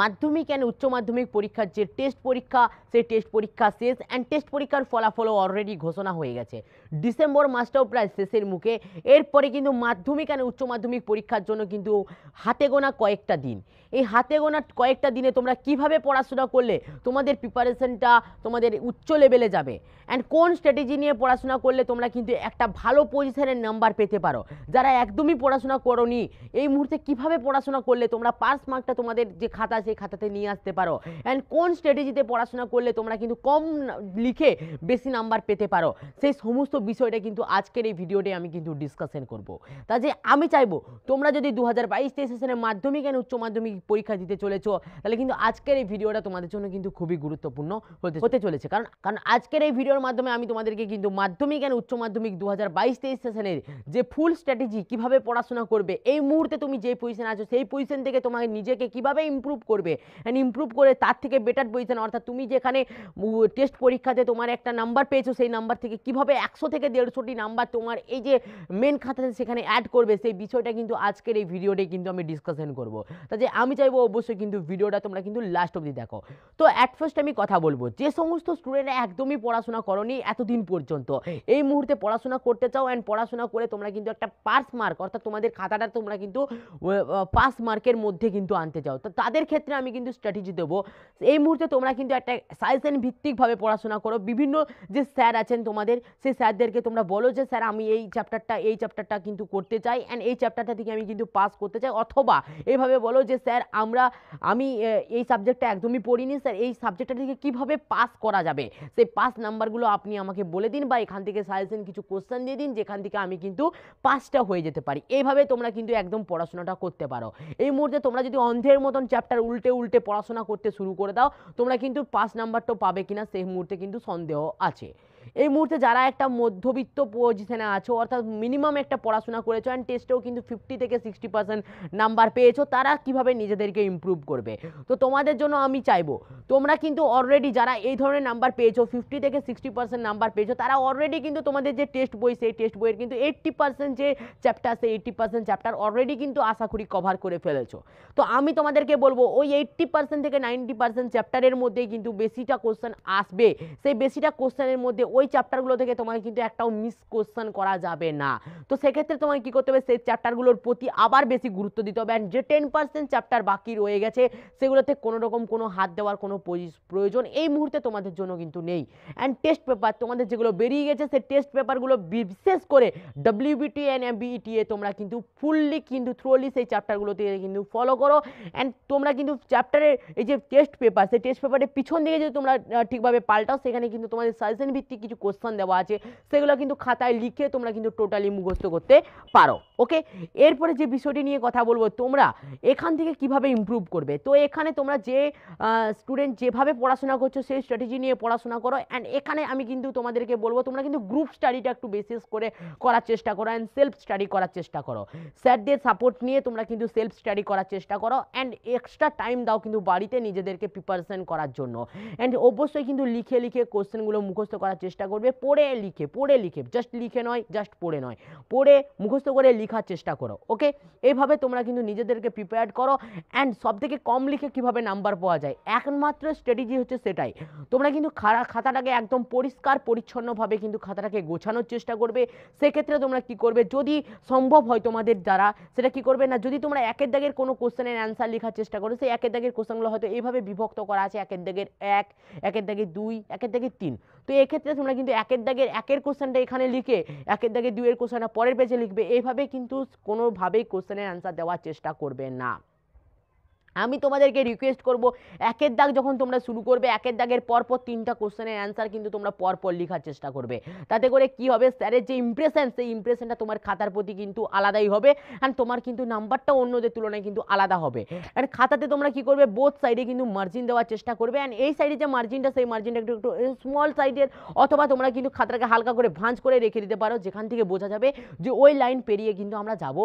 মাধ্যমিক অ্যান্ড উচ্চ মাধ্যমিক পরীক্ষার যে টেস্ট পরীক্ষা সেই টেস্ট পরীক্ষা শেষ অ্যান্ড টেস্ট পরীক্ষার ফলাফলও অলরেডি ঘোষণা হয়ে গেছে ডিসেম্বর মাসটাও প্রায় শেষের মুখে এরপরে কিন্তু মাধ্যমিক অ্যান্ড উচ্চ মাধ্যমিক পরীক্ষার জন্য কিন্তু হাতে গোনা কয়েকটা দিন এই হাতে গোনা কয়েকটা দিনে তোমরা কিভাবে পড়াশোনা করলে তোমাদের প্রিপারেশনটা তোমাদের উচ্চ লেভেলে যাবে অ্যান্ড কোন স্ট্র্যাটেজি নিয়ে পড়াশোনা করলে তোমরা কিন্তু একটা ভালো পজিশনের নাম্বার পেতে পারো যারা একদমই পড়াশোনা করনি এই মুহূর্তে কিভাবে পড়াশোনা করলে তোমরা পাস মার্কটা তোমাদের যে খাতা টাকা সেই খাতাতে নিয়ে আসতে পারো অ্যান্ড কোন স্ট্র্যাটেজিতে পড়াশোনা করলে তোমরা কিন্তু কম লিখে বেশি নাম্বার পেতে পারো সেই সমস্ত বিষয়টা কিন্তু আজকের এই ভিডিওটি আমি কিন্তু ডিসকাশন করব তা যে আমি চাইবো তোমরা যদি দু হাজার বাইশ তেইশ সেশনের মাধ্যমিক অ্যান্ড উচ্চ মাধ্যমিক পরীক্ষা দিতে চলেছ তাহলে কিন্তু আজকের এই ভিডিওটা তোমাদের জন্য কিন্তু খুবই গুরুত্বপূর্ণ হতে হতে চলেছে কারণ কারণ আজকের এই ভিডিওর মাধ্যমে আমি তোমাদেরকে কিন্তু মাধ্যমিক অ্যান্ড উচ্চ মাধ্যমিক দু হাজার বাইশ তেইশ সেশনের যে ফুল স্ট্র্যাটেজি কীভাবে পড়াশোনা করবে এই মুহূর্তে তুমি যে পজিশন আছো সেই পজিশন থেকে তোমাকে নিজেকে কিভাবে ইম্প্রুভ করবে অ্যান্ড ইমপ্রুভ করে তার থেকে বেটার পজিশন অর্থাৎ তুমি যেখানে টেস্ট পরীক্ষাতে তোমার একটা নাম্বার পেয়েছো সেই নাম্বার থেকে কিভাবে একশো থেকে দেড়শোটি নাম্বার তোমার এই যে মেন খাতাতে সেখানে অ্যাড করবে সেই বিষয়টা কিন্তু আজকের এই ভিডিওটি কিন্তু আমি ডিসকাশন করব যে আমি চাইবো অবশ্যই কিন্তু ভিডিওটা তোমরা কিন্তু লাস্ট অবধি দেখো তো অ্যাট ফার্স্ট আমি কথা বলবো যে সমস্ত স্টুডেন্ট একদমই পড়াশোনা করনি এতদিন পর্যন্ত এই মুহূর্তে পড়াশোনা করতে চাও অ্যান্ড পড়াশোনা করে তোমরা কিন্তু একটা পাস মার্ক অর্থাৎ তোমাদের খাতাটা তোমরা কিন্তু পাস মার্কের মধ্যে কিন্তু আনতে চাও তো তাদের ক্ষেত্রে ক্ষেত্রে আমি কিন্তু স্ট্র্যাটেজি দেবো এই মুহূর্তে তোমরা কিন্তু একটা অ্যান্ড ভিত্তিকভাবে পড়াশোনা করো বিভিন্ন যে স্যার আছেন তোমাদের সেই স্যারদেরকে তোমরা বলো যে স্যার আমি এই চ্যাপ্টারটা এই চ্যাপ্টারটা কিন্তু করতে চাই অ্যান্ড এই চ্যাপ্টারটা থেকে আমি কিন্তু পাস করতে চাই অথবা এভাবে বলো যে স্যার আমরা আমি এই সাবজেক্টটা একদমই পড়িনি স্যার এই সাবজেক্টটা থেকে কীভাবে পাস করা যাবে সেই পাস নাম্বারগুলো আপনি আমাকে বলে দিন বা এখান থেকে সাজেশন কিছু কোশ্চেন দিয়ে দিন যেখান থেকে আমি কিন্তু পাসটা হয়ে যেতে পারি এইভাবে তোমরা কিন্তু একদম পড়াশোনাটা করতে পারো এই মুহূর্তে তোমরা যদি অন্ধের মতন চ্যাপ্টার উল্টে উল্টে পড়াশোনা করতে শুরু করে দাও তোমরা কিন্তু পাস নাম্বারটাও পাবে কিনা সেই মুহূর্তে কিন্তু সন্দেহ আছে এই মুহূর্তে যারা একটা মধ্যবিত্ত পজিশনে আছো অর্থাৎ মিনিমাম একটা পড়াশোনা করেছো অ্যান্ড টেস্টেও কিন্তু ফিফটি থেকে সিক্সটি পার্সেন্ট নাম্বার পেয়েছো তারা কিভাবে নিজেদেরকে ইম্প্রুভ করবে তো তোমাদের জন্য আমি চাইবো তোমরা কিন্তু অলরেডি যারা এই ধরনের নাম্বার পেয়েছো ফিফটি থেকে সিক্সটি পার্সেন্ট নাম্বার পেয়েছো তারা অলরেডি কিন্তু তোমাদের যে টেস্ট বই সেই টেস্ট বইয়ের কিন্তু এইট্টি পার্সেন্ট যে চ্যাপ্টার সেই এইট্টি পার্সেন্ট চ্যাপ্টার অলরেডি কিন্তু আশা করি কভার করে ফেলেছো তো আমি তোমাদেরকে বলবো ওই এইট্টি পার্সেন্ট থেকে নাইনটি পার্সেন্ট চ্যাপ্টারের মধ্যে কিন্তু বেশিটা কোশ্চেন আসবে সেই বেশিটা কোশ্চেনের মধ্যে ওই চ্যাপ্টারগুলো থেকে তোমাকে কিন্তু একটাও মিস কোশ্চেন করা যাবে না তো সেক্ষেত্রে তোমাকে কী করতে হবে সেই চ্যাপ্টারগুলোর প্রতি আবার বেশি গুরুত্ব দিতে হবে অ্যান্ড যে টেন পার্সেন্ট চ্যাপ্টার বাকি রয়ে গেছে সেগুলোতে কোনো রকম কোনো হাত দেওয়ার কোনো প্রয়োজন এই মুহূর্তে তোমাদের জন্য কিন্তু নেই অ্যান্ড টেস্ট পেপার তোমাদের যেগুলো বেরিয়ে গেছে সেই টেস্ট পেপারগুলো বিশেষ করে ডাব্লিউবিটি অ্যান্ড এ তোমরা কিন্তু ফুললি কিন্তু থ্রোলি সেই চ্যাপ্টারগুলোতে কিন্তু ফলো করো অ্যান্ড তোমরা কিন্তু চ্যাপ্টারের এই যে টেস্ট পেপার সেই টেস্ট পেপারের পিছন দিকে যদি তোমরা ঠিকভাবে পাল্টাও সেখানে কিন্তু তোমাদের সাজেশন ভিত্তিক কিছু কোশ্চেন দেওয়া আছে সেগুলো কিন্তু খাতায় লিখে তোমরা কিন্তু টোটালি মুখস্থ করতে পারো ওকে এরপরে যে বিষয়টি নিয়ে কথা বলবো তোমরা এখান থেকে কিভাবে ইম্প্রুভ করবে তো এখানে তোমরা যে স্টুডেন্ট যেভাবে পড়াশোনা করছো সেই স্ট্র্যাটেজি নিয়ে পড়াশোনা করো অ্যান্ড এখানে আমি কিন্তু তোমাদেরকে বলবো তোমরা কিন্তু গ্রুপ স্টাডিটা একটু বেসিস করে করার চেষ্টা করো অ্যান্ড সেলফ স্টাডি করার চেষ্টা করো স্যারদের সাপোর্ট নিয়ে তোমরা কিন্তু সেলফ স্টাডি করার চেষ্টা করো অ্যান্ড এক্সট্রা টাইম দাও কিন্তু বাড়িতে নিজেদেরকে প্রিপারেশন করার জন্য অ্যান্ড অবশ্যই কিন্তু লিখে লিখে কোশ্চেনগুলো মুখস্থ করার চেষ্টা চেষ্টা করবে পড়ে লিখে পড়ে লিখে জাস্ট লিখে নয় জাস্ট পড়ে নয় পড়ে মুখস্থ করে লিখার চেষ্টা করো ওকে এইভাবে তোমরা কিন্তু নিজেদেরকে প্রিপেয়ার করো অ্যান্ড সব থেকে কম লিখে কিভাবে নাম্বার পাওয়া যায় একমাত্র স্ট্র্যাটেজি হচ্ছে সেটাই তোমরা কিন্তু খারা খাতাটাকে একদম পরিষ্কার পরিচ্ছন্নভাবে কিন্তু খাতাটাকে গোছানোর চেষ্টা করবে সেক্ষেত্রে তোমরা কি করবে যদি সম্ভব হয় তোমাদের দ্বারা সেটা কি করবে না যদি তোমরা একের দাগের কোনো কোশ্চেনের অ্যান্সার লেখার চেষ্টা করো সেই একের দাগের কোশ্চেনগুলো হয়তো এইভাবে বিভক্ত করা আছে একের দাগের এক একের দাগের দুই একের দাগের তিন তো এক্ষেত্রে তোমরা কিন্তু একের দাগের একের কোশ্চেনটা এখানে লিখে একের দাগের দুইয়ের কোশ্চেনটা পরের পেজে লিখবে এইভাবে কিন্তু কোনোভাবেই কোশ্চেনের অ্যান্সার দেওয়ার চেষ্টা করবে না আমি তোমাদেরকে রিকোয়েস্ট করব একের দাগ যখন তোমরা শুরু করবে একের দাগের পরপর তিনটা কোশ্চেনের অ্যান্সার কিন্তু তোমরা পরপর লেখার চেষ্টা করবে তাতে করে কি হবে স্যারের যে ইম্প্রেশন সেই ইমপ্রেশনটা তোমার খাতার প্রতি কিন্তু আলাদাই হবে অ্যান্ড তোমার কিন্তু নাম্বারটা অন্যদের তুলনায় কিন্তু আলাদা হবে অ্যান্ড খাতাতে তোমরা কি করবে বোথ সাইডে কিন্তু মার্জিন দেওয়ার চেষ্টা করবে অ্যান্ড এই সাইডে যে মার্জিনটা সেই মার্জিনটা একটু একটু স্মল সাইডের অথবা তোমরা কিন্তু খাতাটাকে হালকা করে ভাঁজ করে রেখে দিতে পারো যেখান থেকে বোঝা যাবে যে ওই লাইন পেরিয়ে কিন্তু আমরা যাব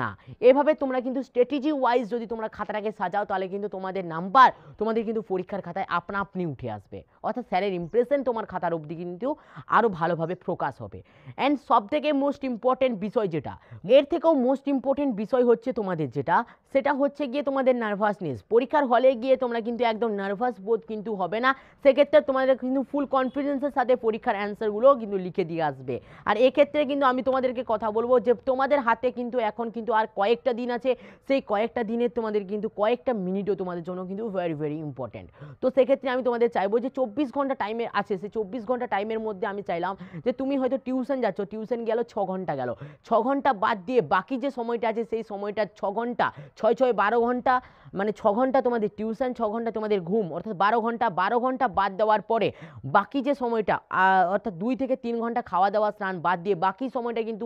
না এভাবে তোমরা কিন্তু স্ট্র্যাটেজি ওয়াইজ যদি তোমরা খাতাটাকে সাজা দাও তাহলে কিন্তু তোমাদের নাম্বার তোমাদের কিন্তু পরীক্ষার খাতায় আপনা আপনি উঠে আসবে অর্থাৎ স্যারের ইমপ্রেশন তোমার খাতার অবধি কিন্তু আরও ভালোভাবে প্রকাশ হবে অ্যান্ড সব থেকে মোস্ট ইম্পর্টেন্ট বিষয় যেটা এর থেকেও মোস্ট ইম্পর্টেন্ট বিষয় হচ্ছে তোমাদের যেটা সেটা হচ্ছে গিয়ে তোমাদের নার্ভাসনেস পরীক্ষার হলে গিয়ে তোমরা কিন্তু একদম নার্ভাস বোধ কিন্তু হবে না সেক্ষেত্রে তোমাদের কিন্তু ফুল কনফিডেন্সের সাথে পরীক্ষার অ্যান্সারগুলোও কিন্তু লিখে দিয়ে আসবে আর এক্ষেত্রে কিন্তু আমি তোমাদেরকে কথা বলবো যে তোমাদের হাতে কিন্তু এখন কিন্তু আর কয়েকটা দিন আছে সেই কয়েকটা দিনের তোমাদের কিন্তু কয়েকটা একটা মিনিটও তোমাদের জন্য কিন্তু ভেরি ভেরি ইম্পর্ট্যান্ট তো সেক্ষেত্রে আমি তোমাদের চাইবো যে চব্বিশ ঘন্টা টাইমে আছে সে চব্বিশ ঘন্টা টাইমের মধ্যে আমি চাইলাম যে তুমি হয়তো টিউশন যাচ্ছ টিউশন গেলো ছ ঘন্টা গেল ছ ঘন্টা বাদ দিয়ে বাকি যে সময়টা আছে সেই সময়টা ছ ঘন্টা ছয় ছয় বারো ঘন্টা মানে ছ ঘন্টা তোমাদের টিউশন ছ ঘন্টা তোমাদের ঘুম অর্থাৎ বারো ঘন্টা বারো ঘন্টা বাদ দেওয়ার পরে বাকি যে সময়টা অর্থাৎ দুই থেকে তিন ঘন্টা খাওয়া দাওয়া স্নান বাদ দিয়ে বাকি সময়টা কিন্তু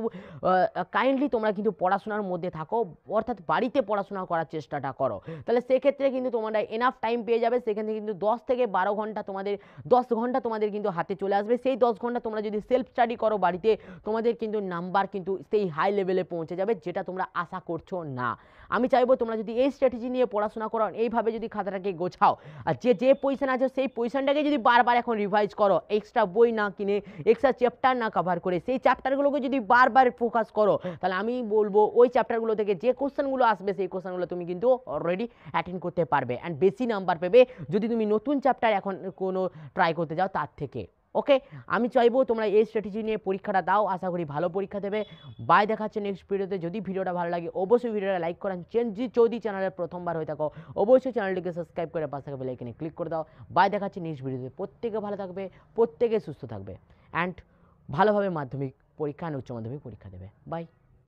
কাইন্ডলি তোমরা কিন্তু পড়াশোনার মধ্যে থাকো অর্থাৎ বাড়িতে পড়াশোনা করার চেষ্টাটা করো তাহলে সেক্ষেত্রে কিন্তু তোমরা এনাফ টাইম পেয়ে যাবে সেখানে কিন্তু দশ থেকে বারো ঘন্টা তোমাদের দশ ঘন্টা তোমাদের কিন্তু হাতে চলে আসবে সেই দশ ঘন্টা তোমরা যদি সেলফ স্টাডি করো বাড়িতে তোমাদের কিন্তু নাম্বার কিন্তু সেই হাই লেভেলে পৌঁছে যাবে যেটা তোমরা আশা করছো না আমি চাইবো তোমরা যদি এই স্ট্র্যাটেজি নিয়ে পড়াশোনা করো এইভাবে যদি খাতাটাকে গোছাও আর যে যে পজিশান আছে সেই পজিশানটাকে যদি বারবার এখন রিভাইজ করো এক্সট্রা বই না কিনে এক্সট্রা চ্যাপ্টার না কভার করে সেই চ্যাপ্টারগুলোকে যদি বারবার ফোকাস করো তাহলে আমি বলবো ওই চ্যাপ্টারগুলো থেকে যে কোশ্চেনগুলো আসবে সেই কোশ্চেনগুলো তুমি কিন্তু অলরেডি অ্যাটেন্ড করতে পারবে অ্যান্ড বেশি নাম্বার পেবে যদি তুমি নতুন চ্যাপ্টার এখন কোনো ট্রাই করতে যাও তার থেকে ওকে আমি চাইবো তোমরা এই স্ট্র্যাটেজি নিয়ে পরীক্ষাটা দাও আশা করি ভালো পরীক্ষা দেবে বাই দেখাচ্ছে নেক্সট ভিডিওতে যদি ভিডিওটা ভালো লাগে অবশ্যই ভিডিওটা লাইক করেন চেঞ্জি যদি চ্যানেলের প্রথমবার হয়ে থাকো অবশ্যই চ্যানেলটিকে সাবস্ক্রাইব করে পাশে থাকা বেলাইকনে ক্লিক করে দাও বাই দেখাচ্ছে নেক্সট ভিডিওতে প্রত্যেকে ভালো থাকবে প্রত্যেকে সুস্থ থাকবে অ্যান্ড ভালোভাবে মাধ্যমিক পরীক্ষা আর উচ্চ মাধ্যমিক পরীক্ষা দেবে বাই